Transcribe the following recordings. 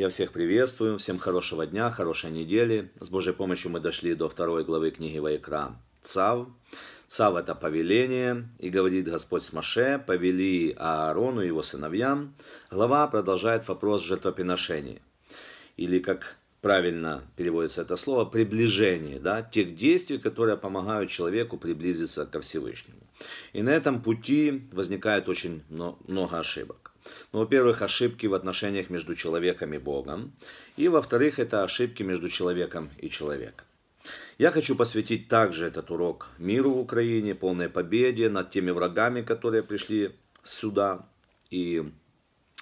Я всех приветствую, всем хорошего дня, хорошей недели. С Божьей помощью мы дошли до второй главы книги Вайкра Цав. Цав – это повеление, и говорит Господь с Маше, повели Аарону и его сыновьям. Глава продолжает вопрос жертвоприношений, или как правильно переводится это слово, приближение, да, тех действий, которые помогают человеку приблизиться ко Всевышнему. И на этом пути возникает очень много ошибок. Ну, во-первых, ошибки в отношениях между человеком и Богом. И, во-вторых, это ошибки между человеком и человеком. Я хочу посвятить также этот урок миру в Украине, полной победе над теми врагами, которые пришли сюда. И,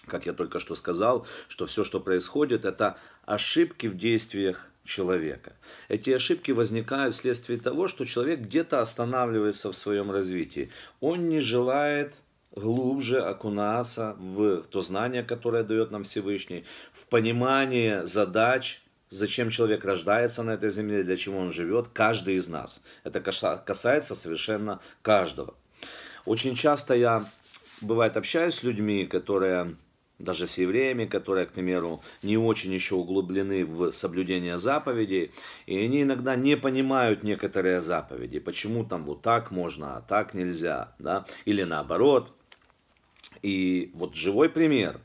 как я только что сказал, что все, что происходит, это ошибки в действиях человека. Эти ошибки возникают вследствие того, что человек где-то останавливается в своем развитии. Он не желает глубже окунаться в то знание, которое дает нам Всевышний, в понимание задач, зачем человек рождается на этой земле, для чего он живет, каждый из нас. Это касается совершенно каждого. Очень часто я, бывает, общаюсь с людьми, которые даже с евреями, которые, к примеру, не очень еще углублены в соблюдение заповедей, и они иногда не понимают некоторые заповеди, почему там вот так можно, а так нельзя, да, или наоборот. И вот живой пример.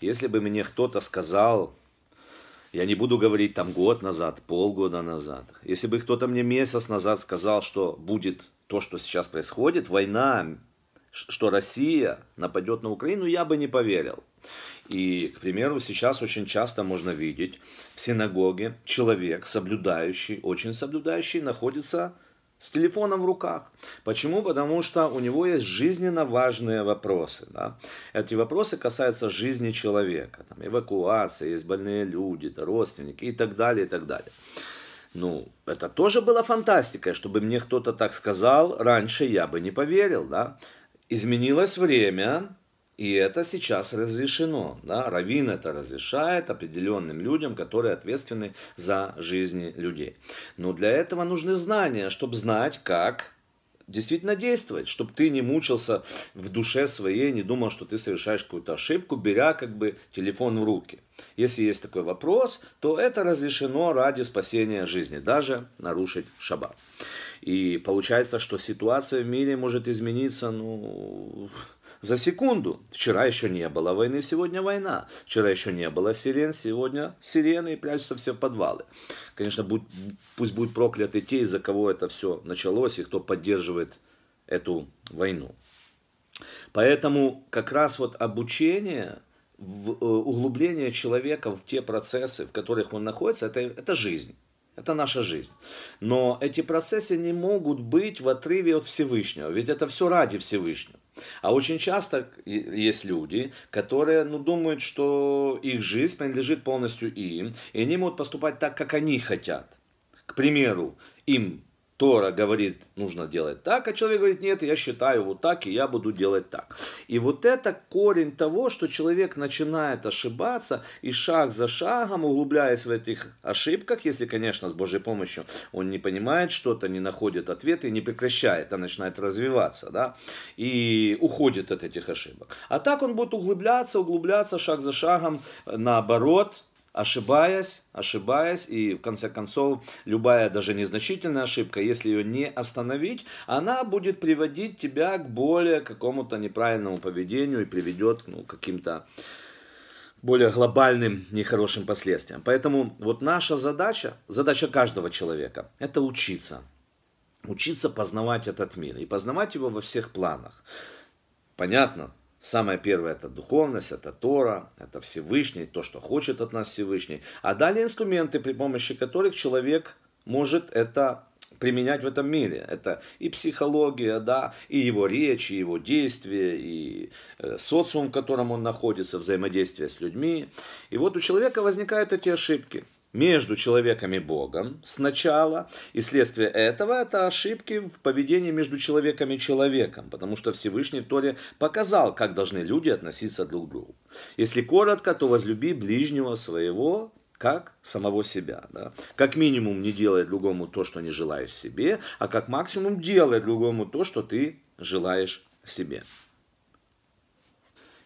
Если бы мне кто-то сказал, я не буду говорить там год назад, полгода назад. Если бы кто-то мне месяц назад сказал, что будет то, что сейчас происходит, война, что Россия нападет на Украину, я бы не поверил. И, к примеру, сейчас очень часто можно видеть в синагоге человек, соблюдающий, очень соблюдающий, находится с телефоном в руках. Почему? Потому что у него есть жизненно важные вопросы. Да? Эти вопросы касаются жизни человека. Там, эвакуация, есть больные люди, да, родственники и так далее, и так далее. Ну, это тоже было фантастикой, чтобы мне кто-то так сказал, раньше я бы не поверил, да. Изменилось время, и это сейчас разрешено. Да? Равин это разрешает определенным людям, которые ответственны за жизни людей. Но для этого нужны знания, чтобы знать, как действительно действовать, чтобы ты не мучился в душе своей, не думал, что ты совершаешь какую-то ошибку, беря как бы телефон в руки. Если есть такой вопрос, то это разрешено ради спасения жизни, даже нарушить шаббат. И получается, что ситуация в мире может измениться, ну, за секунду. Вчера еще не было войны, сегодня война. Вчера еще не было сирен, сегодня сирены и прячутся все в подвалы. Конечно, будь, пусть будут прокляты те, из-за кого это все началось и кто поддерживает эту войну. Поэтому как раз вот обучение, э, углубление человека в те процессы, в которых он находится, это, это жизнь. Это наша жизнь. Но эти процессы не могут быть в отрыве от Всевышнего, ведь это все ради Всевышнего. А очень часто есть люди, которые ну, думают, что их жизнь принадлежит полностью им, и они могут поступать так, как они хотят. К примеру, им Тора говорит, нужно делать так, а человек говорит, нет, я считаю вот так, и я буду делать так. И вот это корень того, что человек начинает ошибаться, и шаг за шагом, углубляясь в этих ошибках, если, конечно, с Божьей помощью он не понимает что-то, не находит ответ и не прекращает, а начинает развиваться, да, и уходит от этих ошибок. А так он будет углубляться, углубляться шаг за шагом, наоборот, ошибаясь, ошибаясь, и в конце концов любая даже незначительная ошибка, если ее не остановить, она будет приводить тебя к более какому-то неправильному поведению и приведет ну, к каким-то более глобальным нехорошим последствиям. Поэтому вот наша задача, задача каждого человека, это учиться. Учиться познавать этот мир и познавать его во всех планах. Понятно, Самое первое это духовность, это Тора, это Всевышний, то, что хочет от нас Всевышний. А далее инструменты, при помощи которых человек может это применять в этом мире. Это и психология, да, и его речь, и его действия, и э, социум, в котором он находится, взаимодействие с людьми. И вот у человека возникают эти ошибки между человеком и Богом сначала, и следствие этого это ошибки в поведении между человеком и человеком, потому что Всевышний в Торе показал, как должны люди относиться друг к другу. Если коротко, то возлюби ближнего своего, как самого себя. Да? Как минимум не делай другому то, что не желаешь себе, а как максимум делай другому то, что ты желаешь себе.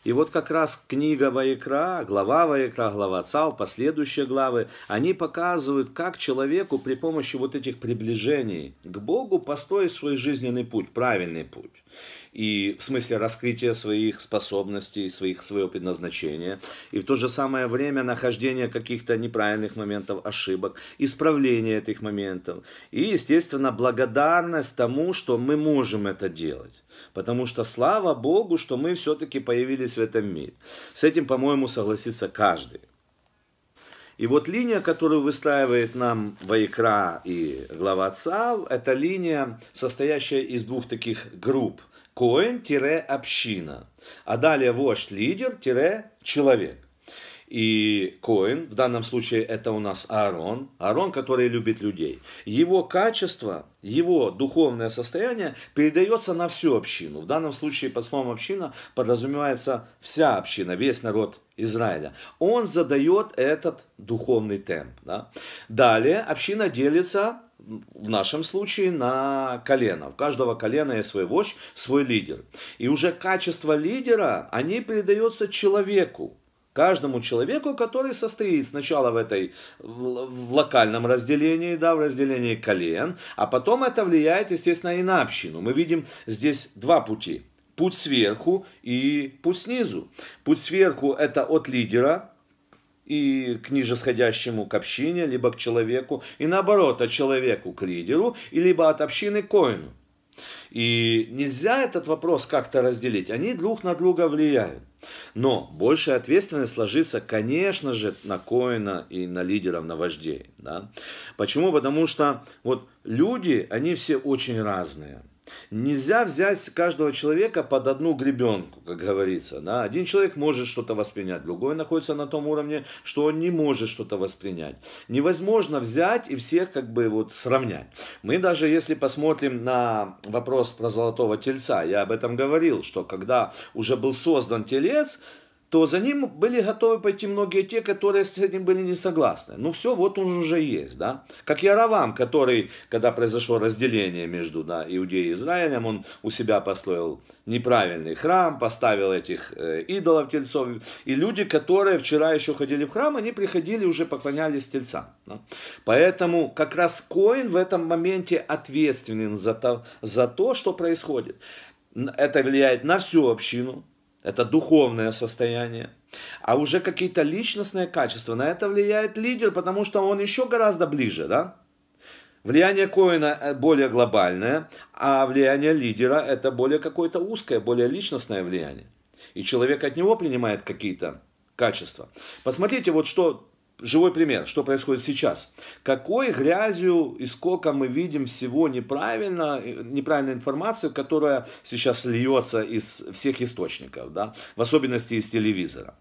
И вот как раз книга Ваекра, глава Ваекра, глава Цал, последующие главы, они показывают, как человеку при помощи вот этих приближений к Богу построить свой жизненный путь, правильный путь. И в смысле раскрытия своих способностей, своих, своего предназначения. И в то же самое время нахождение каких-то неправильных моментов, ошибок, исправление этих моментов. И, естественно, благодарность тому, что мы можем это делать. Потому что слава Богу, что мы все-таки появились в этом мире. С этим, по-моему, согласится каждый. И вот линия, которую выстраивает нам Вайкра и глава Цав, это линия, состоящая из двух таких групп. Коэн-община. А далее вождь-лидер-человек и Коин, в данном случае это у нас Аарон, Аарон, который любит людей. Его качество, его духовное состояние передается на всю общину. В данном случае по словам община подразумевается вся община, весь народ Израиля. Он задает этот духовный темп. Да? Далее община делится в нашем случае на колено. У каждого колена есть свой вождь, свой лидер. И уже качество лидера, они передаются человеку. Каждому человеку, который состоит сначала в этой в, в локальном разделении, да, в разделении колен, а потом это влияет, естественно, и на общину. Мы видим здесь два пути. Путь сверху и путь снизу. Путь сверху – это от лидера, и к нижесходящему к общине, либо к человеку, и наоборот, от человеку к лидеру, и либо от общины к коину. И нельзя этот вопрос как-то разделить, они друг на друга влияют. Но большая ответственность ложится, конечно же, на Коина и на лидеров, на вождей. Да? Почему? Потому что вот люди, они все очень разные. Нельзя взять каждого человека под одну гребенку, как говорится. Да? Один человек может что-то воспринять, другой находится на том уровне, что он не может что-то воспринять. Невозможно взять и всех как бы вот сравнять. Мы даже если посмотрим на вопрос про золотого тельца, я об этом говорил, что когда уже был создан телец, то за ним были готовы пойти многие те, которые с этим были не согласны. Ну все, вот он уже есть, да. Как Яровам, который, когда произошло разделение между да, Иудеей и Израилем, он у себя построил неправильный храм, поставил этих э, идолов, тельцов. И люди, которые вчера еще ходили в храм, они приходили уже поклонялись тельцам. Да? Поэтому как раз Коин в этом моменте ответственен за то, за то, что происходит. Это влияет на всю общину, это духовное состояние. А уже какие-то личностные качества, на это влияет лидер, потому что он еще гораздо ближе, да? Влияние Коина э, более глобальное, а влияние лидера это более какое-то узкое, более личностное влияние. И человек от него принимает какие-то качества. Посмотрите, вот что живой пример, что происходит сейчас. Какой грязью и сколько мы видим всего неправильно, э, неправильной информации, которая сейчас льется из всех источников, да, в особенности из телевизора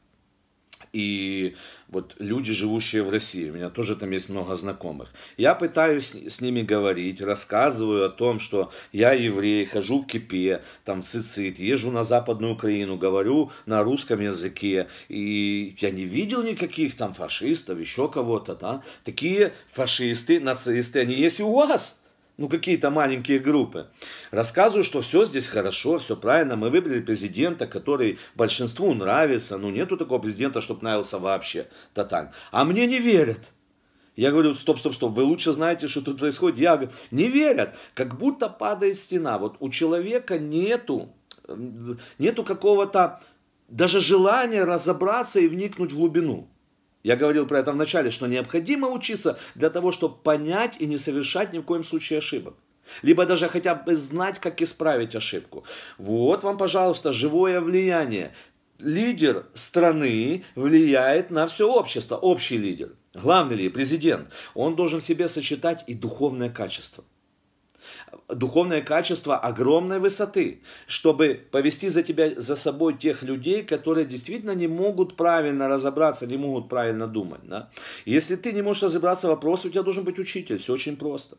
и вот люди, живущие в России, у меня тоже там есть много знакомых. Я пытаюсь с ними говорить, рассказываю о том, что я еврей, хожу в Кипе, там в Цицит, езжу на Западную Украину, говорю на русском языке, и я не видел никаких там фашистов, еще кого-то, да. Такие фашисты, нацисты, они есть и у вас ну какие-то маленькие группы. Рассказываю, что все здесь хорошо, все правильно, мы выбрали президента, который большинству нравится, ну нету такого президента, чтобы нравился вообще тотально. А мне не верят. Я говорю, стоп, стоп, стоп, вы лучше знаете, что тут происходит. Я говорю, не верят, как будто падает стена. Вот у человека нету, нету какого-то даже желания разобраться и вникнуть в глубину. Я говорил про это в начале, что необходимо учиться для того, чтобы понять и не совершать ни в коем случае ошибок. Либо даже хотя бы знать, как исправить ошибку. Вот вам, пожалуйста, живое влияние. Лидер страны влияет на все общество, общий лидер. Главный ли президент, он должен в себе сочетать и духовное качество духовное качество огромной высоты, чтобы повести за тебя за собой тех людей, которые действительно не могут правильно разобраться, не могут правильно думать. Да? Если ты не можешь разобраться в вопросе, у тебя должен быть учитель. Все очень просто.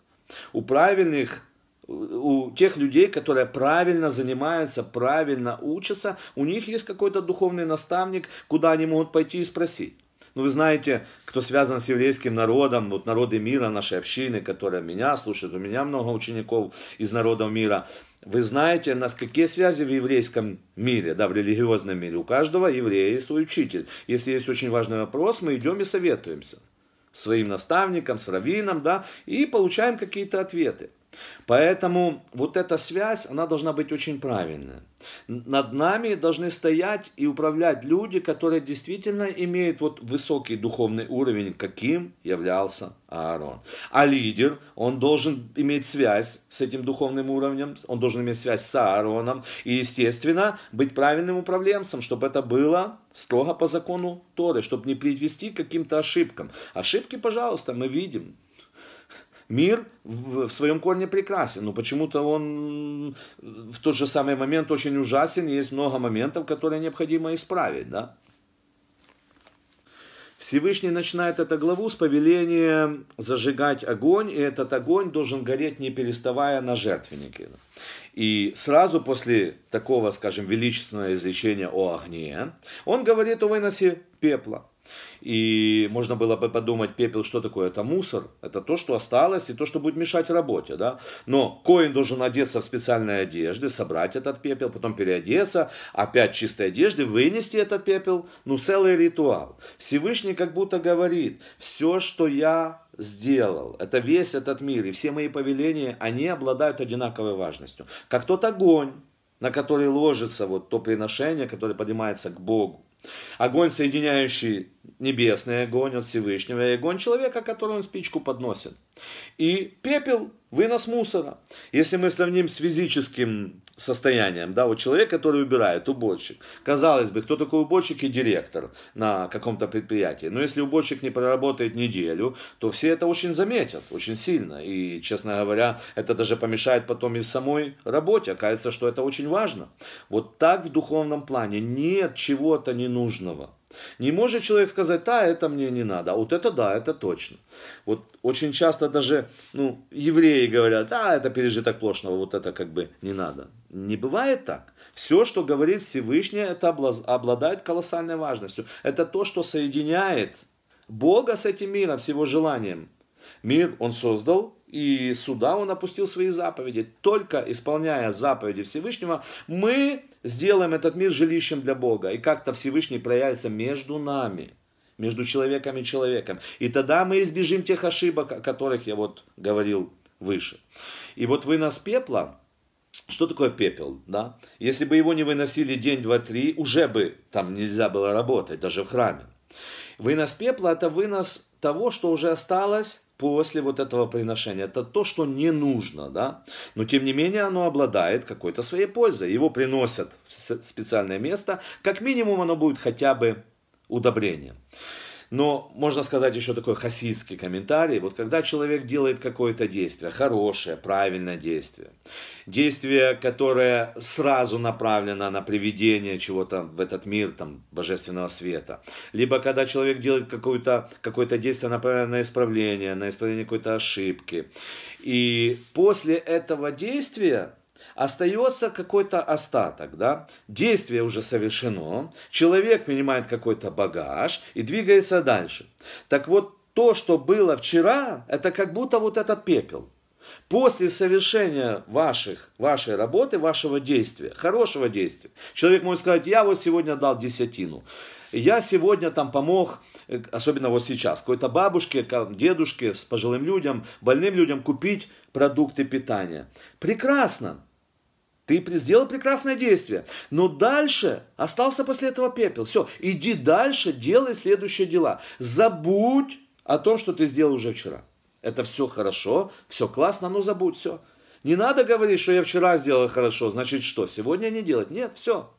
У правильных у тех людей, которые правильно занимаются, правильно учатся, у них есть какой-то духовный наставник, куда они могут пойти и спросить. Ну, вы знаете, кто связан с еврейским народом, вот народы мира, наши общины, которые меня слушают, у меня много учеников из народов мира. Вы знаете, нас какие связи в еврейском мире, да, в религиозном мире? У каждого еврея есть свой учитель. Если есть очень важный вопрос, мы идем и советуемся своим наставникам с раввином, да, и получаем какие-то ответы. Поэтому вот эта связь, она должна быть очень правильная. Над нами должны стоять и управлять люди, которые действительно имеют вот высокий духовный уровень, каким являлся Аарон. А лидер, он должен иметь связь с этим духовным уровнем, он должен иметь связь с Аароном и, естественно, быть правильным управленцем, чтобы это было строго по закону Торы, чтобы не привести к каким-то ошибкам. Ошибки, пожалуйста, мы видим, Мир в, в своем корне прекрасен, но почему-то он в тот же самый момент очень ужасен, есть много моментов, которые необходимо исправить, да. Всевышний начинает эту главу с повеления зажигать огонь, и этот огонь должен гореть, не переставая на жертвеннике. И сразу после такого, скажем, величественного изречения о огне, он говорит о выносе пепла. И можно было бы подумать, пепел, что такое? Это мусор, это то, что осталось и то, что будет мешать работе. Да? Но коин должен одеться в специальные одежды, собрать этот пепел, потом переодеться, опять чистой одежды, вынести этот пепел. Ну, целый ритуал. Всевышний как будто говорит, все, что я сделал. Это весь этот мир. И все мои повеления, они обладают одинаковой важностью. Как тот огонь, на который ложится вот то приношение, которое поднимается к Богу. Огонь, соединяющий небесный огонь от Всевышнего и огонь человека, который он спичку подносит. И пепел, вынос мусора. Если мы сравним с физическим состоянием, да, вот человек, который убирает, уборщик. Казалось бы, кто такой уборщик и директор на каком-то предприятии. Но если уборщик не проработает неделю, то все это очень заметят, очень сильно. И, честно говоря, это даже помешает потом и самой работе. Кажется, что это очень важно. Вот так в духовном плане нет чего-то ненужного – не может человек сказать, да, это мне не надо, а вот это да, это точно. Вот очень часто даже ну, евреи говорят, да, это пережиток плошного, вот это как бы не надо. Не бывает так. Все, что говорит Всевышний, это обладает колоссальной важностью. Это то, что соединяет Бога с этим миром, с его желанием. Мир он создал, и сюда он опустил свои заповеди. Только исполняя заповеди Всевышнего, мы сделаем этот мир жилищем для Бога, и как-то Всевышний проявится между нами, между человеком и человеком. И тогда мы избежим тех ошибок, о которых я вот говорил выше. И вот вынос пепла, что такое пепел, да? Если бы его не выносили день, два, три, уже бы там нельзя было работать, даже в храме. Вынос пепла – это вынос того, что уже осталось после вот этого приношения. Это то, что не нужно, да. Но тем не менее оно обладает какой-то своей пользой. Его приносят в специальное место. Как минимум оно будет хотя бы удобрением. Но можно сказать еще такой хасидский комментарий. Вот когда человек делает какое-то действие, хорошее, правильное действие, действие, которое сразу направлено на приведение чего-то в этот мир, там, божественного света, либо когда человек делает какое-то какое действие, направленное на исправление, на исправление какой-то ошибки, и после этого действия остается какой-то остаток, да, действие уже совершено, человек принимает какой-то багаж и двигается дальше. Так вот, то, что было вчера, это как будто вот этот пепел. После совершения ваших, вашей работы, вашего действия, хорошего действия, человек может сказать, я вот сегодня дал десятину, я сегодня там помог, э, особенно вот сейчас, какой-то бабушке, дедушке, с пожилым людям, больным людям купить продукты питания. Прекрасно. Ты сделал прекрасное действие, но дальше остался после этого пепел. Все, иди дальше, делай следующие дела. Забудь о том, что ты сделал уже вчера. Это все хорошо, все классно, но забудь все. Не надо говорить, что я вчера сделал хорошо, значит что, сегодня не делать. Нет, все.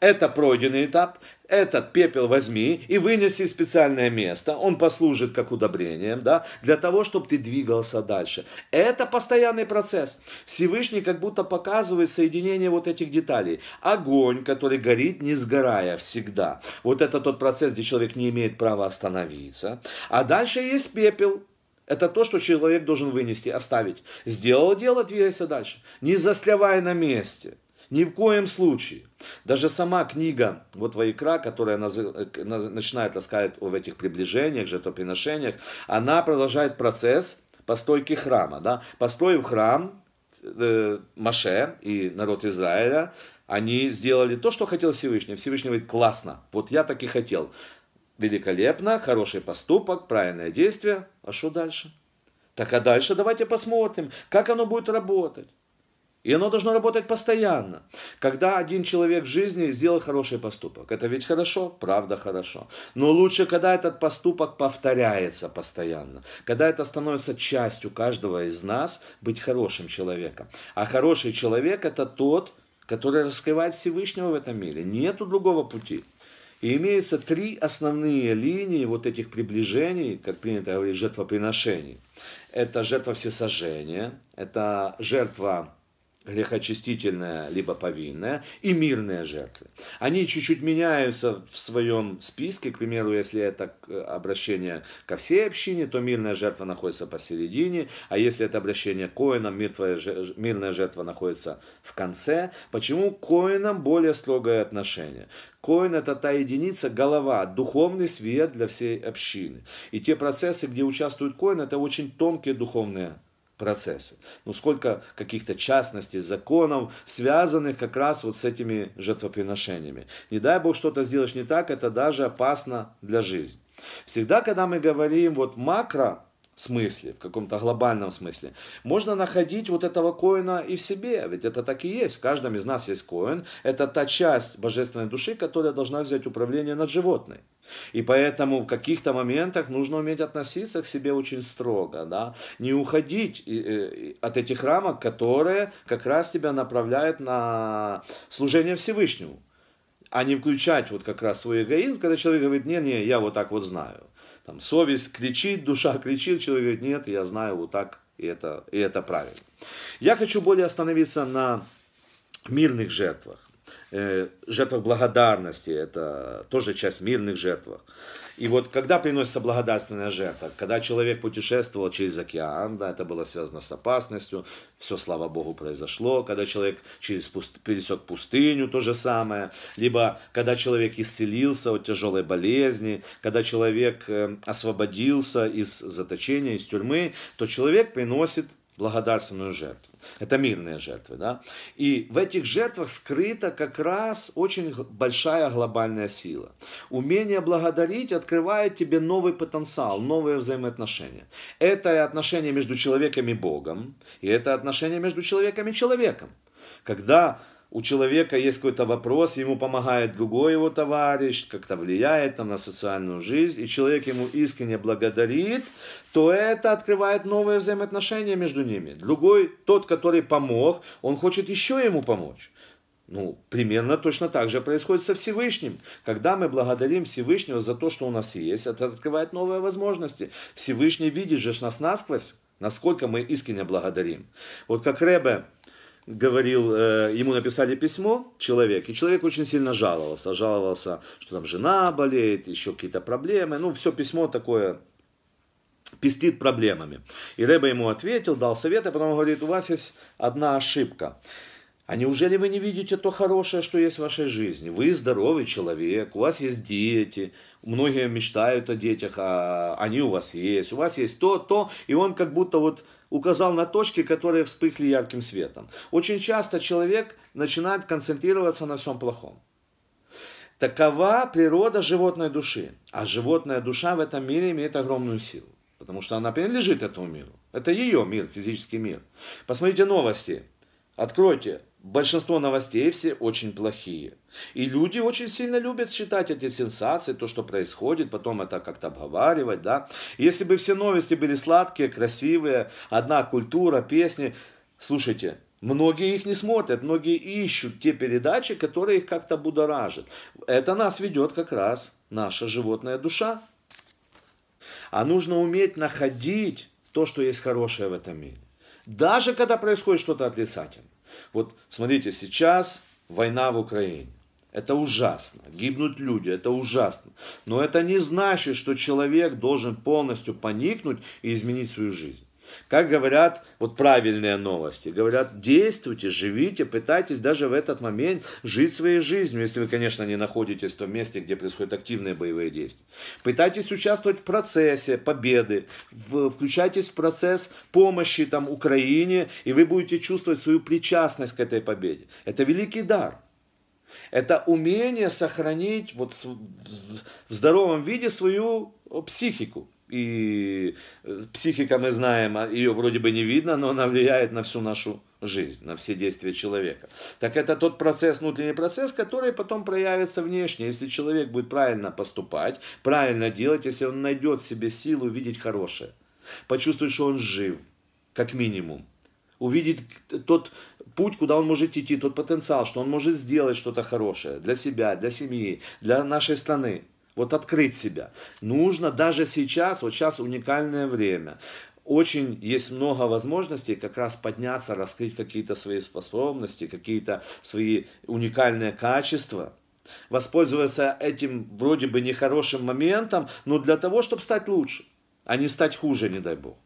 Это пройденный этап, этот пепел возьми и вынеси в специальное место, он послужит как удобрением, да, для того, чтобы ты двигался дальше. Это постоянный процесс. Всевышний как будто показывает соединение вот этих деталей. Огонь, который горит, не сгорая всегда. Вот это тот процесс, где человек не имеет права остановиться. А дальше есть пепел, это то, что человек должен вынести, оставить. Сделал дело, двигайся дальше. Не застрявай на месте. Ни в коем случае. Даже сама книга вот Вайкра, которая начинает рассказывать об этих приближениях, жертвоприношениях, она продолжает процесс постройки храма. Да? Построив храм, э, Маше и народ Израиля, они сделали то, что хотел Всевышний. Всевышний говорит, классно, вот я так и хотел. Великолепно, хороший поступок, правильное действие. А что дальше? Так а дальше давайте посмотрим, как оно будет работать. И оно должно работать постоянно. Когда один человек в жизни сделал хороший поступок, это ведь хорошо, правда хорошо. Но лучше, когда этот поступок повторяется постоянно. Когда это становится частью каждого из нас, быть хорошим человеком. А хороший человек это тот, который раскрывает Всевышнего в этом мире. Нету другого пути. И имеются три основные линии вот этих приближений, как принято говорить, жертвоприношений. Это жертва всесожжения, это жертва грехочистительная, либо повинная, и мирные жертвы. Они чуть-чуть меняются в своем списке. К примеру, если это э, обращение ко всей общине, то мирная жертва находится посередине, а если это обращение к коинам, мирная жертва находится в конце. Почему к коинам более строгое отношение? Коин – это та единица, голова, духовный свет для всей общины. И те процессы, где участвует коин, это очень тонкие духовные процессы. Но ну, сколько каких-то частностей, законов, связанных как раз вот с этими жертвоприношениями. Не дай Бог что-то сделаешь не так, это даже опасно для жизни. Всегда, когда мы говорим вот макро смысле, в каком-то глобальном смысле. Можно находить вот этого коина и в себе, ведь это так и есть. В каждом из нас есть коин. Это та часть божественной души, которая должна взять управление над животной. И поэтому в каких-то моментах нужно уметь относиться к себе очень строго, да? не уходить э, от этих рамок, которые как раз тебя направляют на служение Всевышнему, а не включать вот как раз свой эгоизм, когда человек говорит, не-не, я вот так вот знаю. Там совесть кричит, душа кричит, человек говорит, нет, я знаю вот так, и это, и это правильно. Я хочу более остановиться на мирных жертвах. Э, жертвах благодарности, это тоже часть мирных жертв. И вот когда приносится благодарственная жертва, когда человек путешествовал через океан, да, это было связано с опасностью, все, слава Богу, произошло. Когда человек через пуст... пересек пустыню, то же самое. Либо когда человек исцелился от тяжелой болезни, когда человек э, освободился из заточения, из тюрьмы, то человек приносит благодарственную жертву. Это мирные жертвы, да. И в этих жертвах скрыта как раз очень большая глобальная сила. Умение благодарить открывает тебе новый потенциал, новые взаимоотношения. Это отношения между человеком и Богом, и это отношения между человеком и человеком. Когда у человека есть какой-то вопрос, ему помогает другой его товарищ, как-то влияет там, на социальную жизнь, и человек ему искренне благодарит, то это открывает новые взаимоотношения между ними. Другой, тот, который помог, он хочет еще ему помочь. Ну, примерно точно так же происходит со Всевышним. Когда мы благодарим Всевышнего за то, что у нас есть, это открывает новые возможности. Всевышний видит же нас насквозь, насколько мы искренне благодарим. Вот как Ребе говорил, э, ему написали письмо, человек, и человек очень сильно жаловался, жаловался, что там жена болеет, еще какие-то проблемы, ну, все письмо такое пестит проблемами. И Рэба ему ответил, дал советы, потом говорит, у вас есть одна ошибка. А неужели вы не видите то хорошее, что есть в вашей жизни? Вы здоровый человек, у вас есть дети, многие мечтают о детях, а они у вас есть, у вас есть то, то, и он как будто вот указал на точки, которые вспыхли ярким светом. Очень часто человек начинает концентрироваться на всем плохом. Такова природа животной души, а животная душа в этом мире имеет огромную силу, потому что она принадлежит этому миру. Это ее мир, физический мир. Посмотрите новости, откройте большинство новостей все очень плохие. И люди очень сильно любят считать эти сенсации, то, что происходит, потом это как-то обговаривать, да. Если бы все новости были сладкие, красивые, одна культура, песни, слушайте, Многие их не смотрят, многие ищут те передачи, которые их как-то будоражат. Это нас ведет как раз наша животная душа. А нужно уметь находить то, что есть хорошее в этом мире. Даже когда происходит что-то отрицательное. Вот смотрите, сейчас война в Украине. Это ужасно. Гибнут люди, это ужасно. Но это не значит, что человек должен полностью поникнуть и изменить свою жизнь. Как говорят, вот правильные новости, говорят, действуйте, живите, пытайтесь даже в этот момент жить своей жизнью, если вы, конечно, не находитесь в том месте, где происходят активные боевые действия. Пытайтесь участвовать в процессе победы, включайтесь в процесс помощи там, Украине, и вы будете чувствовать свою причастность к этой победе. Это великий дар. Это умение сохранить вот в здоровом виде свою э, психику и э, психика, мы знаем, а ее вроде бы не видно, но она влияет на всю нашу жизнь, на все действия человека. Так это тот процесс, внутренний процесс, который потом проявится внешне. Если человек будет правильно поступать, правильно делать, если он найдет в себе силу видеть хорошее, почувствовать, что он жив, как минимум, увидеть тот путь, куда он может идти, тот потенциал, что он может сделать что-то хорошее для себя, для семьи, для нашей страны. Вот открыть себя. Нужно даже сейчас, вот сейчас уникальное время очень есть много возможностей как раз подняться, раскрыть какие-то свои способности, какие-то свои уникальные качества, воспользоваться этим вроде бы нехорошим моментом, но для того, чтобы стать лучше, а не стать хуже, не дай бог.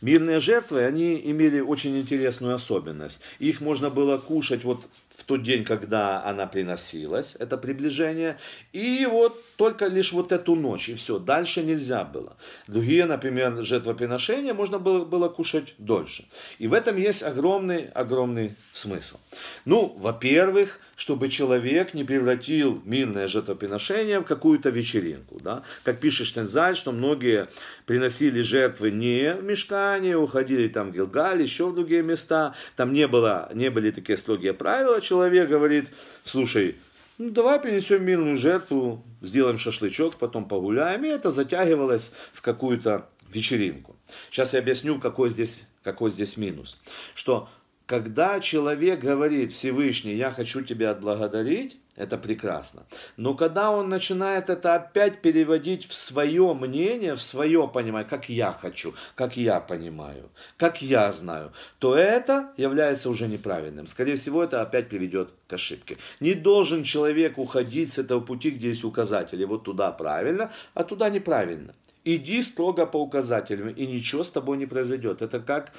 Мирные жертвы, они имели очень интересную особенность. Их можно было кушать вот в тот день, когда она приносилась, это приближение, и вот только лишь вот эту ночь, и все, дальше нельзя было. Другие, например, жертвоприношения можно было, было кушать дольше. И в этом есть огромный, огромный смысл. Ну, во-первых, чтобы человек не превратил мирное жертвоприношение в какую-то вечеринку. Да? Как пишет Штензаль, что многие приносили жертвы не в мешкане, уходили там в Гилгаль, еще в другие места. Там не, было, не были такие строгие правила. Человек говорит, слушай, ну, давай принесем мирную жертву, сделаем шашлычок, потом погуляем. И это затягивалось в какую-то вечеринку. Сейчас я объясню, какой здесь, какой здесь минус. Что когда человек говорит Всевышний, я хочу тебя отблагодарить, это прекрасно. Но когда он начинает это опять переводить в свое мнение, в свое понимание, как я хочу, как я понимаю, как я знаю, то это является уже неправильным. Скорее всего, это опять приведет к ошибке. Не должен человек уходить с этого пути, где есть указатели. Вот туда правильно, а туда неправильно иди строго по указателям, и ничего с тобой не произойдет. Это как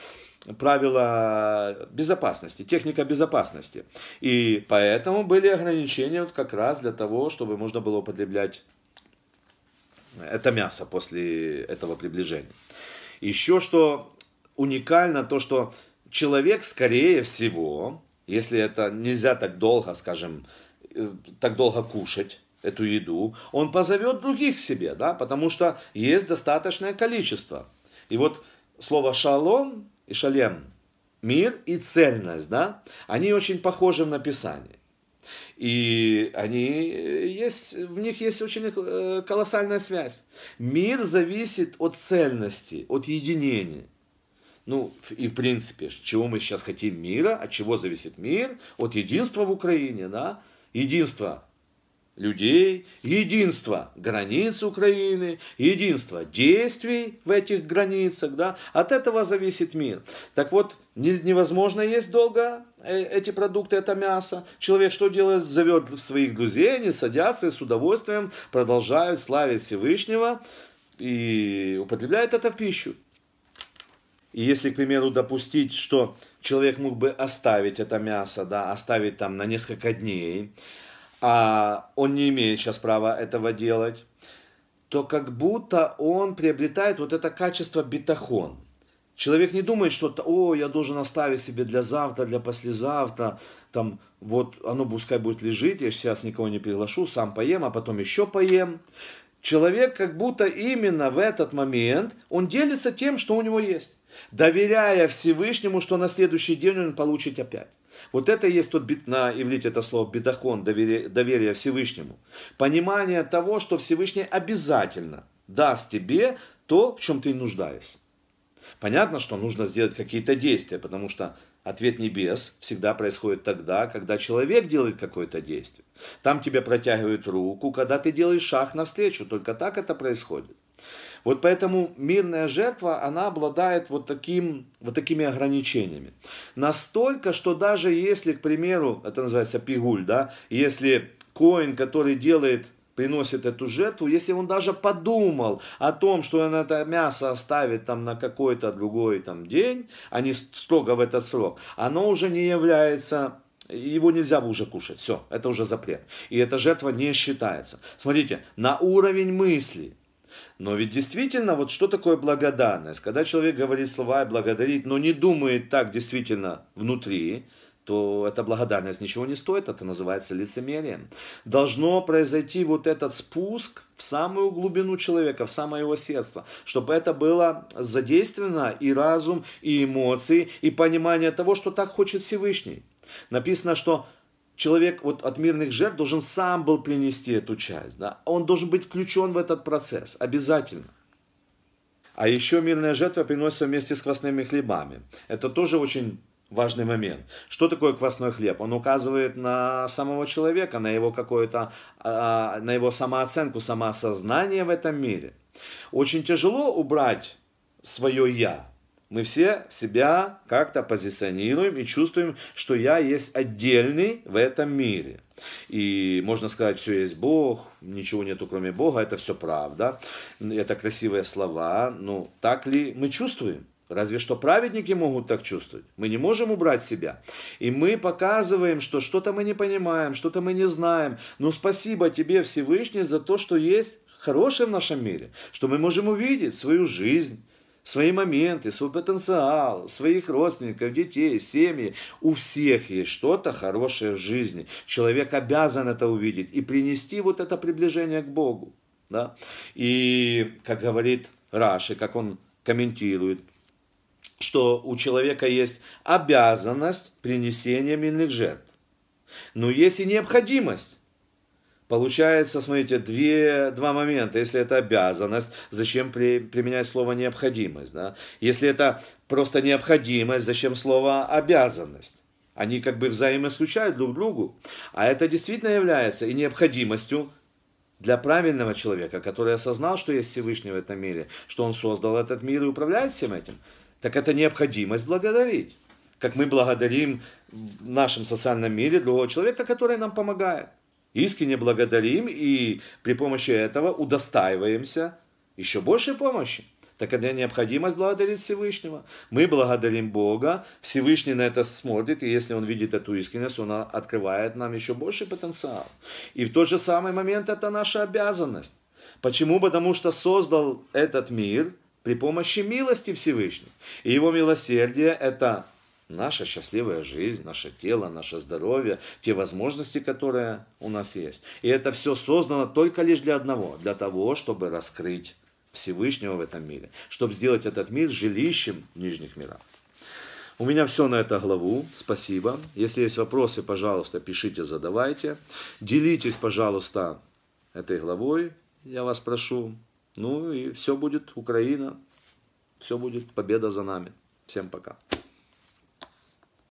правила безопасности, техника безопасности. И поэтому были ограничения вот как раз для того, чтобы можно было употреблять это мясо после этого приближения. Еще что уникально, то что человек, скорее всего, если это нельзя так долго, скажем, э, так долго кушать, эту еду, он позовет других к себе, да, потому что есть достаточное количество. И вот слово шалом и шалем, мир и цельность, да, они очень похожи в написании. И они есть, в них есть очень э, колоссальная связь. Мир зависит от цельности, от единения. Ну, и в принципе, чего мы сейчас хотим мира, от чего зависит мир, от единства в Украине, да, единство людей, единство границ Украины, единство действий в этих границах, да, от этого зависит мир. Так вот, невозможно есть долго э, эти продукты, это мясо. Человек что делает? Зовет своих друзей, они садятся и с удовольствием продолжают славить Всевышнего и употребляют это в пищу. И если, к примеру, допустить, что человек мог бы оставить это мясо, да, оставить там на несколько дней, а он не имеет сейчас права этого делать, то как будто он приобретает вот это качество бетахон. Человек не думает, что «О, я должен оставить себе для завтра, для послезавтра, там вот оно пускай будет лежит, я сейчас никого не приглашу, сам поем, а потом еще поем». Человек как будто именно в этот момент, он делится тем, что у него есть, доверяя Всевышнему, что на следующий день он получит опять. Вот это и есть тот, на иврите это слово бедохон, доверие, доверие Всевышнему. Понимание того, что Всевышний обязательно даст тебе то, в чем ты нуждаешься. Понятно, что нужно сделать какие-то действия, потому что ответ небес всегда происходит тогда, когда человек делает какое-то действие. Там тебе протягивают руку, когда ты делаешь шаг навстречу, только так это происходит. Вот поэтому мирная жертва, она обладает вот, таким, вот такими ограничениями. Настолько, что даже если, к примеру, это называется пигуль, да, если коин, который делает приносит эту жертву, если он даже подумал о том, что он это мясо оставит там на какой-то другой там день, а не строго в этот срок, оно уже не является его нельзя уже кушать, все, это уже запрет. И эта жертва не считается. Смотрите, на уровень мысли – но ведь действительно, вот что такое благодарность? Когда человек говорит слова и благодарит, но не думает так действительно внутри, то эта благодарность ничего не стоит, это называется лицемерием. Должно произойти вот этот спуск в самую глубину человека, в самое его сердце, чтобы это было задействовано и разум, и эмоции, и понимание того, что так хочет Всевышний. Написано, что человек вот от мирных жертв должен сам был принести эту часть, да? Он должен быть включен в этот процесс, обязательно. А еще мирная жертва приносится вместе с квасными хлебами. Это тоже очень важный момент. Что такое квасной хлеб? Он указывает на самого человека, на его какое-то, а, на его самооценку, самоосознание в этом мире. Очень тяжело убрать свое «я», мы все себя как-то позиционируем и чувствуем, что я есть отдельный в этом мире. И можно сказать, все есть Бог, ничего нету кроме Бога, это все правда, это красивые слова. Но так ли мы чувствуем? Разве что праведники могут так чувствовать. Мы не можем убрать себя. И мы показываем, что что-то мы не понимаем, что-то мы не знаем. Но спасибо тебе, Всевышний, за то, что есть хорошее в нашем мире, что мы можем увидеть свою жизнь, свои моменты, свой потенциал, своих родственников, детей, семьи. У всех есть что-то хорошее в жизни. Человек обязан это увидеть и принести вот это приближение к Богу. Да? И, как говорит Раши, как он комментирует, что у человека есть обязанность принесения мильных жертв. Но есть и необходимость Получается, смотрите, две, два момента. Если это обязанность, зачем при, применять слово необходимость? Да? Если это просто необходимость, зачем слово обязанность? Они как бы взаимоисключают друг другу. А это действительно является и необходимостью для правильного человека, который осознал, что есть Всевышний в этом мире, что он создал этот мир и управляет всем этим. Так это необходимость благодарить. Как мы благодарим в нашем социальном мире другого человека, который нам помогает. Искренне благодарим и при помощи этого удостаиваемся еще большей помощи. Так это необходимость благодарить Всевышнего. Мы благодарим Бога, Всевышний на это смотрит, и если Он видит эту искренность, Он открывает нам еще больше потенциал. И в тот же самый момент это наша обязанность. Почему? Потому что создал этот мир при помощи милости Всевышнего. И его милосердие – это наша счастливая жизнь, наше тело, наше здоровье, те возможности, которые у нас есть. И это все создано только лишь для одного, для того, чтобы раскрыть Всевышнего в этом мире, чтобы сделать этот мир жилищем нижних мирах. У меня все на эту главу. Спасибо. Если есть вопросы, пожалуйста, пишите, задавайте. Делитесь, пожалуйста, этой главой, я вас прошу. Ну и все будет Украина, все будет победа за нами. Всем пока.